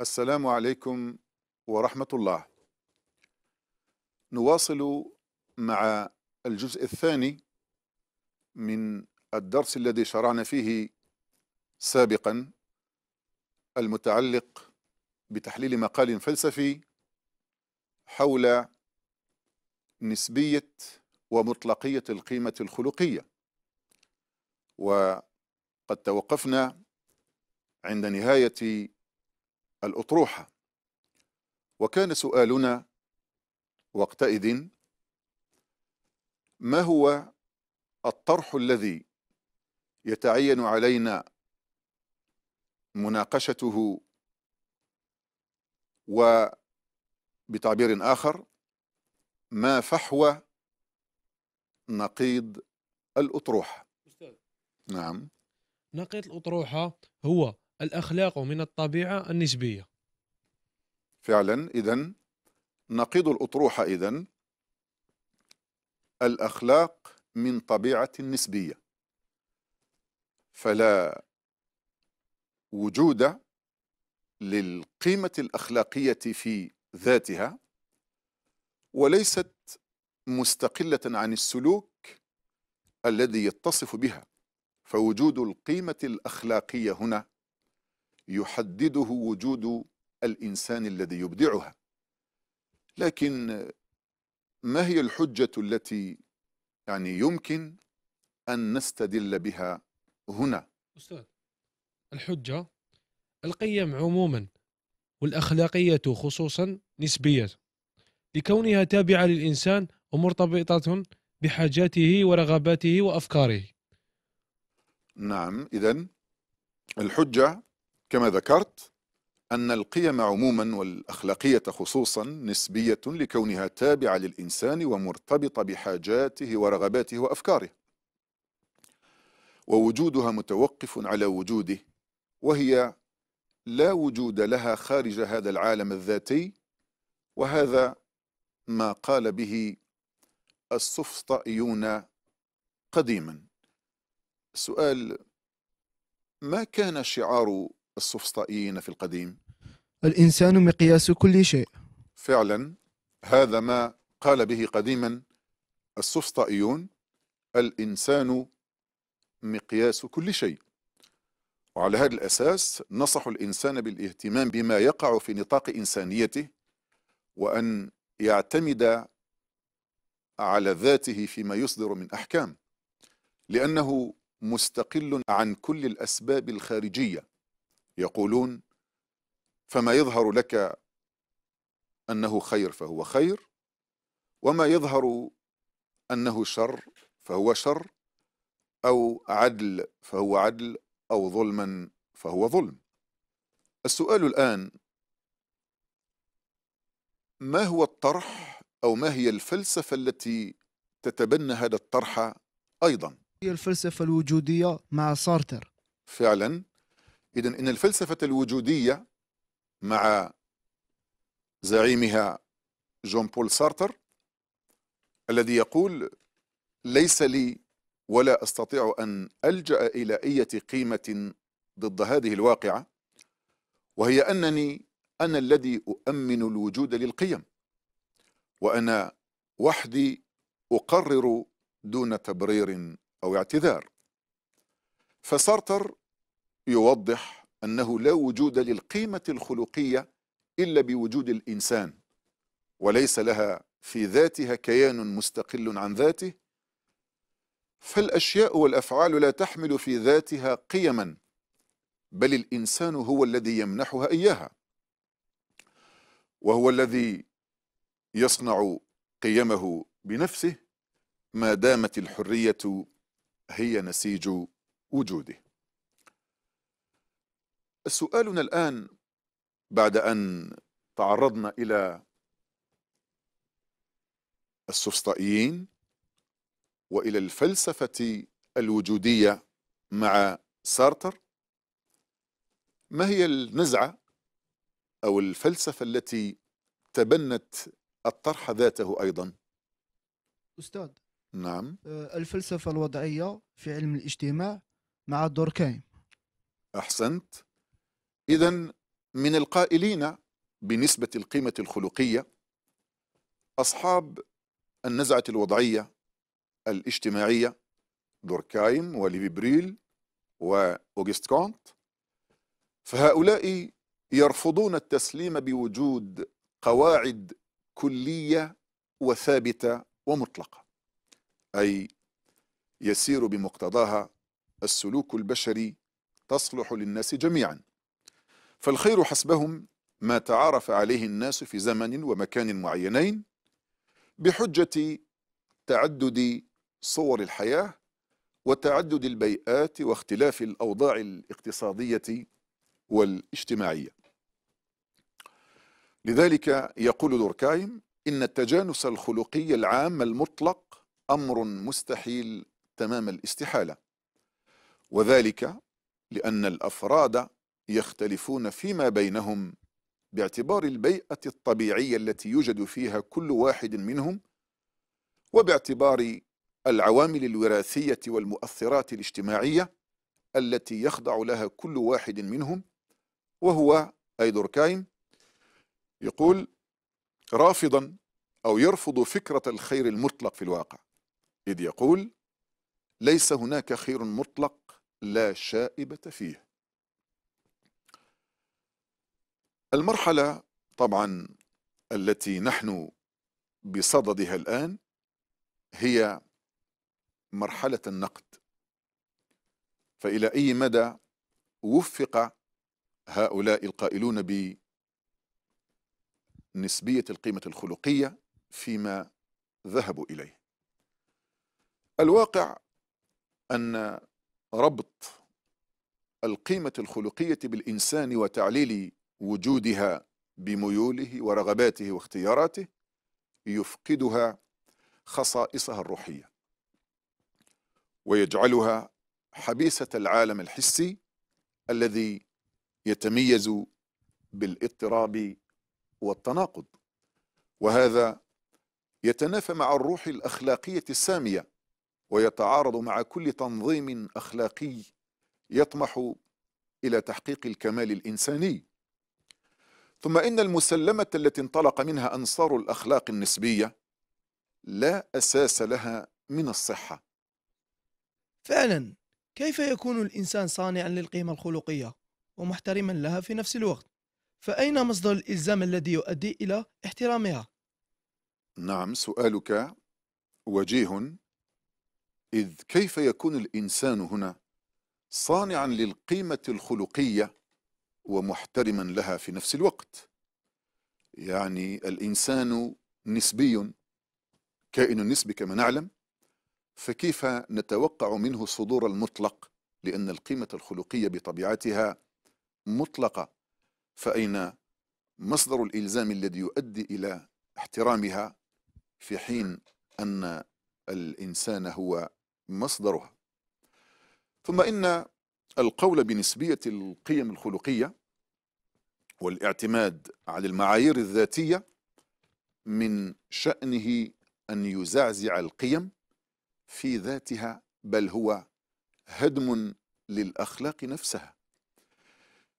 السلام عليكم ورحمة الله. نواصل مع الجزء الثاني من الدرس الذي شرعنا فيه سابقا المتعلق بتحليل مقال فلسفي حول نسبية ومطلقية القيمة الخلقية. وقد توقفنا عند نهاية الأطروحة وكان سؤالنا وقتئذ ما هو الطرح الذي يتعين علينا مناقشته وبتعبير آخر ما فحوى نقيض الأطروحة نعم نقيض الأطروحة هو الأخلاق من الطبيعة النسبية فعلا إذا نقيض الأطروحة إذا الأخلاق من طبيعة نسبية فلا وجود للقيمة الأخلاقية في ذاتها وليست مستقلة عن السلوك الذي يتصف بها فوجود القيمة الأخلاقية هنا يحدده وجود الإنسان الذي يبدعها لكن ما هي الحجة التي يعني يمكن أن نستدل بها هنا أستاذ الحجة القيم عموما والأخلاقية خصوصا نسبية لكونها تابعة للإنسان ومرتبطة بحاجاته ورغباته وأفكاره نعم إذا الحجة كما ذكرت أن القيم عموما والأخلاقية خصوصا نسبية لكونها تابعة للإنسان ومرتبطة بحاجاته ورغباته وأفكاره ووجودها متوقف على وجوده وهي لا وجود لها خارج هذا العالم الذاتي وهذا ما قال به السفسطائيون قديما السؤال ما كان شعار السفسطائيين في القديم الإنسان مقياس كل شيء فعلا هذا ما قال به قديما السفسطائيون الإنسان مقياس كل شيء وعلى هذا الأساس نصح الإنسان بالاهتمام بما يقع في نطاق إنسانيته وأن يعتمد على ذاته فيما يصدر من أحكام لأنه مستقل عن كل الأسباب الخارجية يقولون فما يظهر لك انه خير فهو خير وما يظهر انه شر فهو شر او عدل فهو عدل او ظلما فهو ظلم السؤال الان ما هو الطرح او ما هي الفلسفه التي تتبنى هذا الطرح ايضا هي الفلسفه الوجوديه مع سارتر فعلا إذا إن الفلسفة الوجودية مع زعيمها جون بول سارتر الذي يقول ليس لي ولا استطيع ان الجا الى اي قيمه ضد هذه الواقعه وهي انني انا الذي اؤمن الوجود للقيم وانا وحدي اقرر دون تبرير او اعتذار فسارتر يوضح أنه لا وجود للقيمة الخلقية إلا بوجود الإنسان وليس لها في ذاتها كيان مستقل عن ذاته فالأشياء والأفعال لا تحمل في ذاتها قيما بل الإنسان هو الذي يمنحها إياها وهو الذي يصنع قيمه بنفسه ما دامت الحرية هي نسيج وجوده سؤالنا الآن بعد أن تعرضنا إلى السفسطائيين وإلى الفلسفة الوجودية مع سارتر ما هي النزعة أو الفلسفة التي تبنت الطرح ذاته أيضا أستاذ نعم آه، الفلسفة الوضعية في علم الاجتماع مع دوركايم أحسنت إذا من القائلين بنسبة القيمة الخلقية أصحاب النزعة الوضعية الاجتماعية دوركايم وليبريل وأوغست كونت فهؤلاء يرفضون التسليم بوجود قواعد كلية وثابتة ومطلقة أي يسير بمقتضاها السلوك البشري تصلح للناس جميعا فالخير حسبهم ما تعارف عليه الناس في زمن ومكان معينين بحجة تعدد صور الحياة وتعدد البيئات واختلاف الأوضاع الاقتصادية والاجتماعية لذلك يقول دوركايم إن التجانس الخلقي العام المطلق أمر مستحيل تمام الاستحالة وذلك لأن الأفراد يختلفون فيما بينهم باعتبار البيئة الطبيعية التي يوجد فيها كل واحد منهم وباعتبار العوامل الوراثية والمؤثرات الاجتماعية التي يخضع لها كل واحد منهم وهو أيدوركايم يقول رافضا أو يرفض فكرة الخير المطلق في الواقع إذ يقول ليس هناك خير مطلق لا شائبة فيه المرحلة طبعا التي نحن بصددها الآن هي مرحلة النقد فإلى أي مدى وفق هؤلاء القائلون بنسبية القيمة الخلقية فيما ذهبوا إليه الواقع أن ربط القيمة الخلقية بالإنسان وتعليل وجودها بميوله ورغباته واختياراته يفقدها خصائصها الروحيه ويجعلها حبيسه العالم الحسي الذي يتميز بالاضطراب والتناقض وهذا يتنافى مع الروح الاخلاقيه الساميه ويتعارض مع كل تنظيم اخلاقي يطمح الى تحقيق الكمال الانساني ثم إن المسلمة التي انطلق منها أنصار الأخلاق النسبية لا أساس لها من الصحة فعلا كيف يكون الإنسان صانعا للقيمة الخلقية ومحترما لها في نفس الوقت فأين مصدر الإلزام الذي يؤدي إلى احترامها؟ نعم سؤالك وجيه إذ كيف يكون الإنسان هنا صانعا للقيمة الخلقية ومحترما لها في نفس الوقت يعني الانسان نسبي كائن نسبي كما نعلم فكيف نتوقع منه صدور المطلق لان القيمه الخلقيه بطبيعتها مطلقه فاين مصدر الالزام الذي يؤدي الى احترامها في حين ان الانسان هو مصدرها ثم ان القول بنسبيه القيم الخلقيه والاعتماد على المعايير الذاتيه من شانه ان يزعزع القيم في ذاتها بل هو هدم للاخلاق نفسها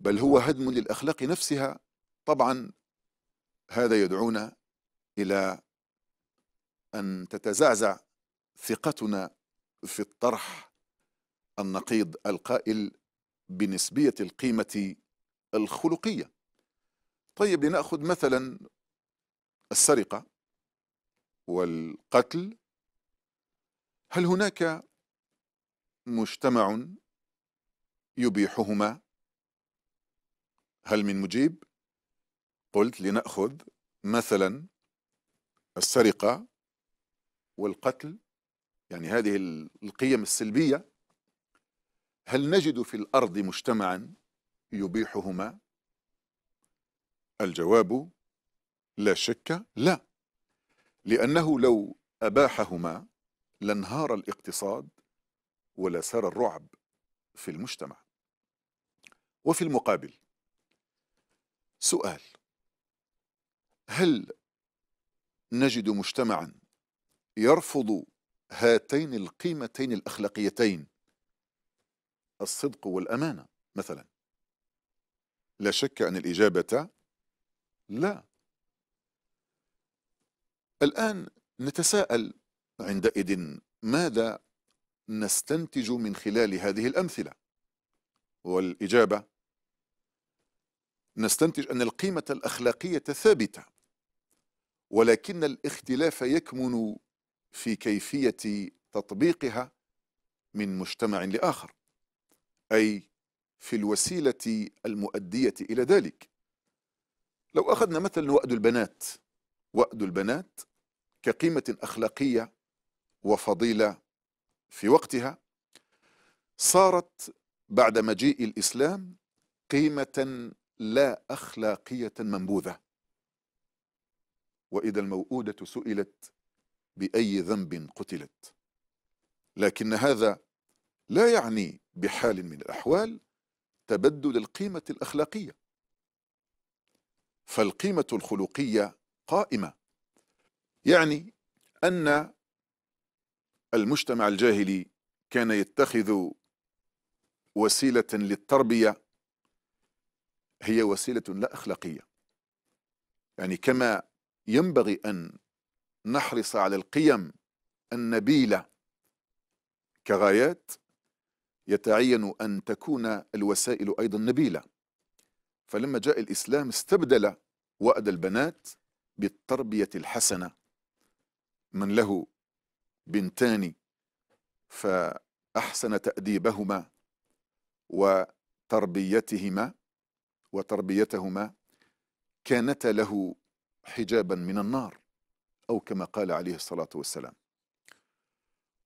بل هو هدم للاخلاق نفسها طبعا هذا يدعونا الى ان تتزعزع ثقتنا في الطرح النقيض القائل بنسبيه القيمه الخلقيه طيب لنأخذ مثلا السرقة والقتل هل هناك مجتمع يبيحهما هل من مجيب قلت لنأخذ مثلا السرقة والقتل يعني هذه القيم السلبية هل نجد في الأرض مجتمعا يبيحهما الجواب لا شك لا لأنه لو أباحهما لانهار الاقتصاد ولسار الرعب في المجتمع وفي المقابل سؤال هل نجد مجتمعا يرفض هاتين القيمتين الاخلاقيتين الصدق والامانه مثلا لا شك ان الاجابه لا الآن نتساءل عندئذ ماذا نستنتج من خلال هذه الأمثلة والإجابة نستنتج أن القيمة الأخلاقية ثابتة ولكن الاختلاف يكمن في كيفية تطبيقها من مجتمع لآخر أي في الوسيلة المؤدية إلى ذلك لو أخذنا مثلا وأد البنات وأد البنات كقيمة أخلاقية وفضيلة في وقتها صارت بعد مجيء الإسلام قيمة لا أخلاقية منبوذة وإذا الموؤودة سئلت بأي ذنب قتلت لكن هذا لا يعني بحال من الأحوال تبدل القيمة الأخلاقية فالقيمة الخلقية قائمة يعني أن المجتمع الجاهلي كان يتخذ وسيلة للتربية هي وسيلة لا أخلاقية يعني كما ينبغي أن نحرص على القيم النبيلة كغايات يتعين أن تكون الوسائل أيضا نبيلة فلما جاء الإسلام استبدل وأد البنات بالتربية الحسنة من له بنتان فأحسن تأديبهما وتربيتهما وتربيتهما كانت له حجابا من النار أو كما قال عليه الصلاة والسلام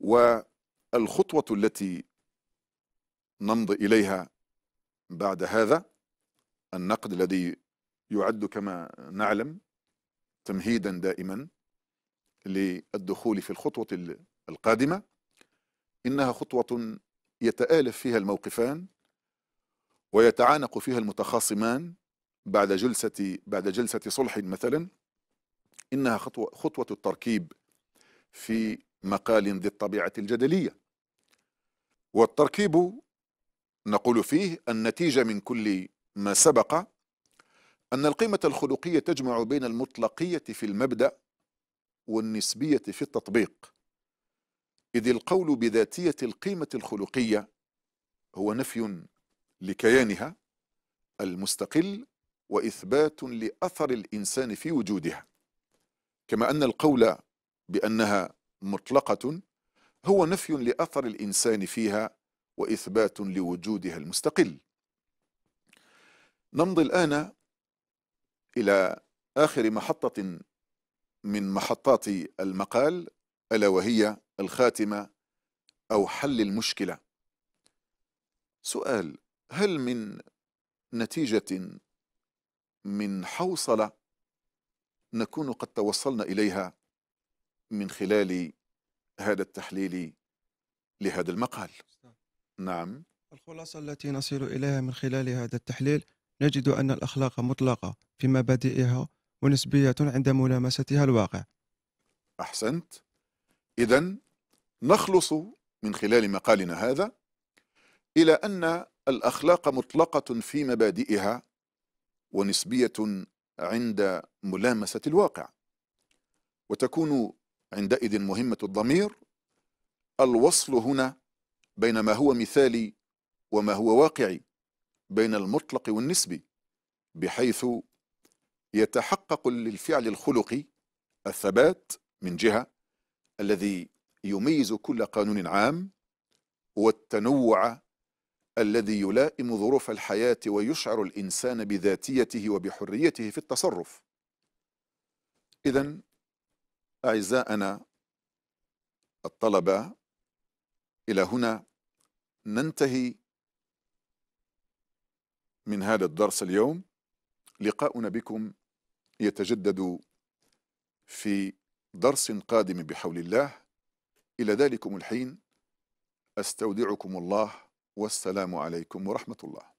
والخطوة التي نمضي إليها بعد هذا النقد الذي يعد كما نعلم تمهيدا دائما للدخول في الخطوة القادمة إنها خطوة يتآلف فيها الموقفان ويتعانق فيها المتخاصمان بعد جلسة بعد جلسة صلح مثلا إنها خطوة خطوة التركيب في مقال ذي الطبيعة الجدلية والتركيب نقول فيه النتيجة من كل ما سبق أن القيمة الخلقية تجمع بين المطلقية في المبدأ والنسبية في التطبيق إذ القول بذاتية القيمة الخلقية هو نفي لكيانها المستقل وإثبات لأثر الإنسان في وجودها كما أن القول بأنها مطلقة هو نفي لأثر الإنسان فيها وإثبات لوجودها المستقل نمضي الآن إلى آخر محطة من محطات المقال ألا وهي الخاتمة أو حل المشكلة سؤال هل من نتيجة من حوصلة نكون قد توصلنا إليها من خلال هذا التحليل لهذا المقال نعم الخلاصة التي نصل إليها من خلال هذا التحليل نجد أن الأخلاق مطلقة في مبادئها ونسبية عند ملامستها الواقع أحسنت إذا نخلص من خلال مقالنا هذا إلى أن الأخلاق مطلقة في مبادئها ونسبية عند ملامسة الواقع وتكون عندئذ مهمة الضمير الوصل هنا بين ما هو مثالي وما هو واقعي بين المطلق والنسبي بحيث يتحقق للفعل الخلقي الثبات من جهة الذي يميز كل قانون عام والتنوع الذي يلائم ظروف الحياة ويشعر الإنسان بذاتيته وبحريته في التصرف إذا أعزائنا الطلبة إلى هنا ننتهي من هذا الدرس اليوم لقاؤنا بكم يتجدد في درس قادم بحول الله إلى ذلكم الحين أستودعكم الله والسلام عليكم ورحمة الله